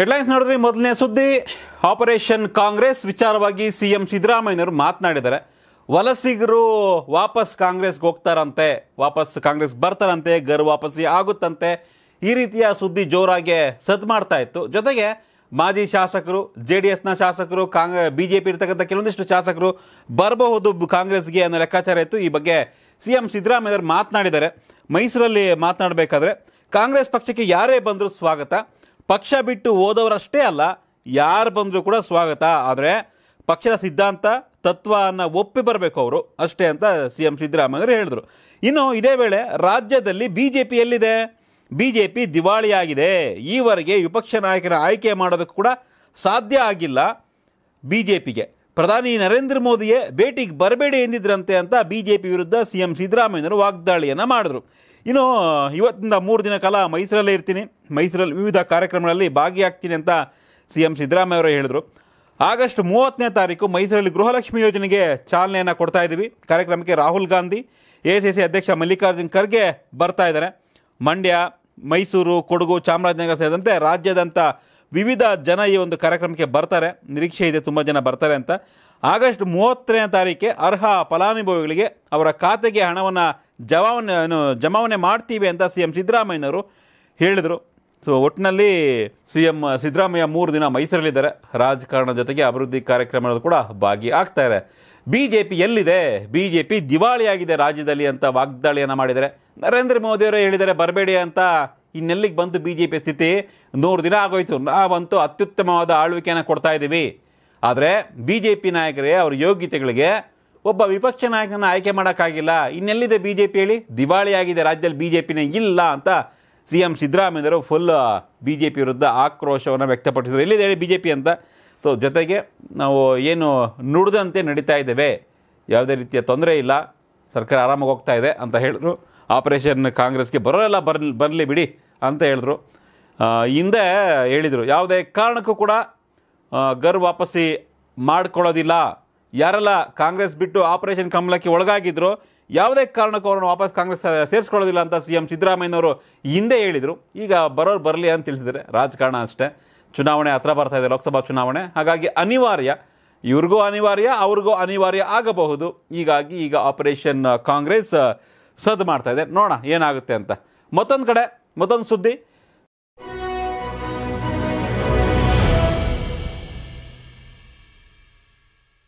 headlines ನೋಡಿದ್ರೆ ಮೊದಲನೇ ಸುದ್ದಿ ಆಪರೇಷನ್ ಕಾಂಗ್ರೆಸ್ ವಿಚಾರವಾಗಿ ಸಿ ಎಂ ಸಿದ್ದರಾಮಯ್ಯನವರು ಮಾತನಾಡಿದ್ದಾರೆ ವಲಸಿಗರು ವಾಪಸ್ ಕಾಂಗ್ರೆಸ್ಗೆ ಹೋಗ್ತಾರಂತೆ ವಾಪಸ್ ಕಾಂಗ್ರೆಸ್ ಬರ್ತಾರಂತೆ ಗರ್ ವಾಪಸ್ಸಿ ಆಗುತ್ತಂತೆ ಈ ರೀತಿಯ ಸುದ್ದಿ ಜೋರಾಗಿ ಸದ್ದು ಮಾಡ್ತಾ ಇತ್ತು ಜೊತೆಗೆ ಮಾಜಿ ಶಾಸಕರು ಜೆ ಡಿ ಎಸ್ನ ಶಾಸಕರು ಕಾಂಗ್ರೆಸ್ ಬಿ ಜೆ ಪಿ ಇರ್ತಕ್ಕಂಥ ಕೆಲವೊಂದಿಷ್ಟು ಶಾಸಕರು ಬರಬಹುದು ಕಾಂಗ್ರೆಸ್ಗೆ ಅನ್ನೋ ಲೆಕ್ಕಾಚಾರ ಇತ್ತು ಈ ಬಗ್ಗೆ ಸಿ ಎಂ ಸಿದ್ದರಾಮಯ್ಯವರು ಮಾತನಾಡಿದ್ದಾರೆ ಮೈಸೂರಲ್ಲಿ ಮಾತನಾಡಬೇಕಾದ್ರೆ ಕಾಂಗ್ರೆಸ್ ಪಕ್ಷಕ್ಕೆ ಯಾರೇ ಬಂದರೂ ಸ್ವಾಗತ ಪಕ್ಷ ಬಿಟ್ಟು ಓದೋರಷ್ಟೇ ಅಲ್ಲ ಯಾರು ಬಂದರೂ ಕೂಡ ಸ್ವಾಗತ ಆದರೆ ಪಕ್ಷದ ಸಿದ್ಧಾಂತ ತತ್ವವನ್ನು ಒಪ್ಪಿ ಬರಬೇಕು ಅವರು ಅಷ್ಟೇ ಅಂತ ಸಿ ಎಂ ಸಿದ್ದರಾಮಯ್ಯರು ಹೇಳಿದರು ಇನ್ನು ಇದೇ ವೇಳೆ ರಾಜ್ಯದಲ್ಲಿ ಬಿ ಜೆ ಪಿ ಎಲ್ಲಿದೆ ಬಿ ಜೆ ಪಿ ದಿವಾಳಿಯಾಗಿದೆ ಈವರೆಗೆ ವಿಪಕ್ಷ ನಾಯಕನ ಆಯ್ಕೆ ಮಾಡೋದಕ್ಕೆ ಕೂಡ ಸಾಧ್ಯ ಆಗಿಲ್ಲ ಬಿ ಜೆ ಪಿಗೆ ಪ್ರಧಾನಿ ನರೇಂದ್ರ ಮೋದಿಯೇ ಭೇಟಿಗೆ ಬರಬೇಡಿ ಎಂದಿದ್ರಂತೆ ಅಂತ ಬಿ ಜೆ ಪಿ ವಿರುದ್ಧ ಸಿ ಎಂ ಸಿದ್ದರಾಮಯ್ಯನವರು ವಾಗ್ದಾಳಿಯನ್ನು ಮಾಡಿದ್ರು ಇನ್ನು ಇವತ್ತಿಂದ ಮೂರು ದಿನ ಕಾಲ ಮೈಸೂರಲ್ಲೇ ಇರ್ತೀನಿ ಮೈಸೂರಲ್ಲಿ ವಿವಿಧ ಕಾರ್ಯಕ್ರಮಗಳಲ್ಲಿ ಭಾಗಿಯಾಗ್ತೀನಿ ಅಂತ ಸಿ ಎಂ ಸಿದ್ದರಾಮಯ್ಯ ಅವರು ಹೇಳಿದರು ಆಗಸ್ಟ್ ಮೂವತ್ತನೇ ತಾರೀಕು ಮೈಸೂರಲ್ಲಿ ಗೃಹಲಕ್ಷ್ಮಿ ಯೋಜನೆಗೆ ಚಾಲನೆಯನ್ನು ಕೊಡ್ತಾ ಇದ್ದೀವಿ ಕಾರ್ಯಕ್ರಮಕ್ಕೆ Rahul Gandhi A C C ಅಧ್ಯಕ್ಷ ಮಲ್ಲಿಕಾರ್ಜುನ್ ಖರ್ಗೆ ಬರ್ತಾ ಇದ್ದಾರೆ ಮಂಡ್ಯ ಮೈಸೂರು ಕೊಡಗು ಚಾಮರಾಜನಗರ ಸೇರಿದಂತೆ ರಾಜ್ಯದಂಥ ವಿವಿಧ ಜನ ಈ ಒಂದು ಕಾರ್ಯಕ್ರಮಕ್ಕೆ ಬರ್ತಾರೆ ನಿರೀಕ್ಷೆ ಇದೆ ತುಂಬ ಜನ ಬರ್ತಾರೆ ಅಂತ ಆಗಸ್ಟ್ ಮೂವತ್ತನೇ ತಾರೀಕೆ ಅರ್ಹ ಫಲಾನುಭವಿಗಳಿಗೆ ಅವರ ಖಾತೆಗೆ ಹಣವನ್ನು ಜಮಾವಣೆ ಜಮಾವಣೆ ಮಾಡ್ತೀವಿ ಅಂತ ಸಿ ಎಂ ಸಿದ್ದರಾಮಯ್ಯನವರು ಹೇಳಿದರು ಸೊ ಒಟ್ಟಿನಲ್ಲಿ ಸಿ ಎಂ ಸಿದ್ದರಾಮಯ್ಯ ಮೂರು ದಿನ ಮೈಸೂರಲ್ಲಿದ್ದಾರೆ ರಾಜಕಾರಣ ಜೊತೆಗೆ ಅಭಿವೃದ್ಧಿ ಕಾರ್ಯಕ್ರಮಗಳು ಕೂಡ ಇದೆ ಬಿ ಜೆ ಪಿ ಎಲ್ಲಿದೆ ಬಿ ಜೆ ಪಿ ದಿವಾಳಿಯಾಗಿದೆ ರಾಜ್ಯದಲ್ಲಿ ಅಂತ ವಾಗ್ದಾಳಿಯನ್ನು ಮಾಡಿದರೆ ನರೇಂದ್ರ ಮೋದಿಯವರೇ ಹೇಳಿದ್ದಾರೆ ಬರಬೇಡಿ ಅಂತ ಇನ್ನೆಲ್ಲಿಗೆ ಬಂತು ಬಿ ಜೆ ಪಿ ಸ್ಥಿತಿ ನೂರು ದಿನ ಆಗೋಯ್ತು ನಾವಂತೂ ಅತ್ಯುತ್ತಮವಾದ ಆಳ್ವಿಕೆಯನ್ನು ಕೊಡ್ತಾ ಇದ್ದೀವಿ ಆದರೆ ಬಿ ಜೆ ಪಿ ನಾಯಕರೇ ಅವ್ರ ಯೋಗ್ಯತೆಗಳಿಗೆ ಒಬ್ಬ ವಿಪಕ್ಷ ನಾಯಕನ ಆಯ್ಕೆ ಮಾಡೋಕ್ಕಾಗಿಲ್ಲ ಇನ್ನೆಲ್ಲಿದೆ ಬಿ ಜೆ ಪಿ ಹೇಳಿ ದಿವಾಳಿ ಆಗಿದೆ ರಾಜ್ಯದಲ್ಲಿ ಬಿ ಜೆ ಪಿನೇ ಇಲ್ಲ ಅಂತ ಸಿ ಎಂ ಸಿದ್ದರಾಮಯ್ಯರು ಫುಲ್ ಬಿ ಜೆ ಪಿ ವಿರುದ್ಧ ಆಕ್ರೋಶವನ್ನು ವ್ಯಕ್ತಪಡಿಸಿದರು ಎಲ್ಲಿದೆ ಹೇಳಿ ಬಿ ಜೆ ಪಿ ಅಂತ ಸೊ ಜೊತೆಗೆ ನಾವು ಏನು ನುಡಿದಂತೆ ನಡೀತಾ ಇದ್ದೇವೆ ಯಾವುದೇ ರೀತಿಯ ತೊಂದರೆ ಇಲ್ಲ ಸರ್ಕಾರ ಆರಾಮಾಗಿ ಹೋಗ್ತಾ ಇದೆ ಅಂತ ಹೇಳಿದ್ರು ಆಪರೇಷನ್ ಕಾಂಗ್ರೆಸ್ಗೆ ಬರೋಲ್ಲ ಬರ್ ಬರಲಿ ಬಿಡಿ ಅಂತ ಹೇಳಿದ್ರು ಹಿಂದೆ ಹೇಳಿದರು ಯಾವುದೇ ಕಾರಣಕ್ಕೂ ಕೂಡ ಗರ್ ವಾಪಸ್ಸಿ ಮಾಡ್ಕೊಳ್ಳೋದಿಲ್ಲ ಯಾರೆಲ್ಲ ಕಾಂಗ್ರೆಸ್ ಬಿಟ್ಟು ಆಪರೇಷನ್ ಕಮಲಕ್ಕೆ ಒಳಗಾಗಿದ್ರು ಯಾವುದೇ ಕಾರಣಕ್ಕೂ ಅವರನ್ನು ವಾಪಸ್ ಕಾಂಗ್ರೆಸ್ ಸೇರಿಸ್ಕೊಳ್ಳೋದಿಲ್ಲ ಅಂತ ಸಿ ಎಂ ಸಿದ್ದರಾಮಯ್ಯನವರು ಹಿಂದೆ ಹೇಳಿದರು ಈಗ ಬರೋರು ಬರಲಿ ಅಂತ ತಿಳಿಸಿದರೆ ರಾಜಕಾರಣ ಅಷ್ಟೇ ಚುನಾವಣೆ ಹತ್ರ ಬರ್ತಾ ಇದೆ ಲೋಕಸಭಾ ಚುನಾವಣೆ ಹಾಗಾಗಿ ಅನಿವಾರ್ಯ ಇವ್ರಿಗೂ ಅನಿವಾರ್ಯ ಅವ್ರಿಗೂ ಅನಿವಾರ್ಯ ಆಗಬಹುದು ಹೀಗಾಗಿ ಈಗ ಆಪರೇಷನ್ ಕಾಂಗ್ರೆಸ್ ಸದ್ದು ಮಾಡ್ತಾ ಇದೆ ನೋಡೋಣ ಏನಾಗುತ್ತೆ ಅಂತ ಮತ್ತೊಂದು ಕಡೆ ಮತ್ತೊಂದು ಸುದ್ದಿ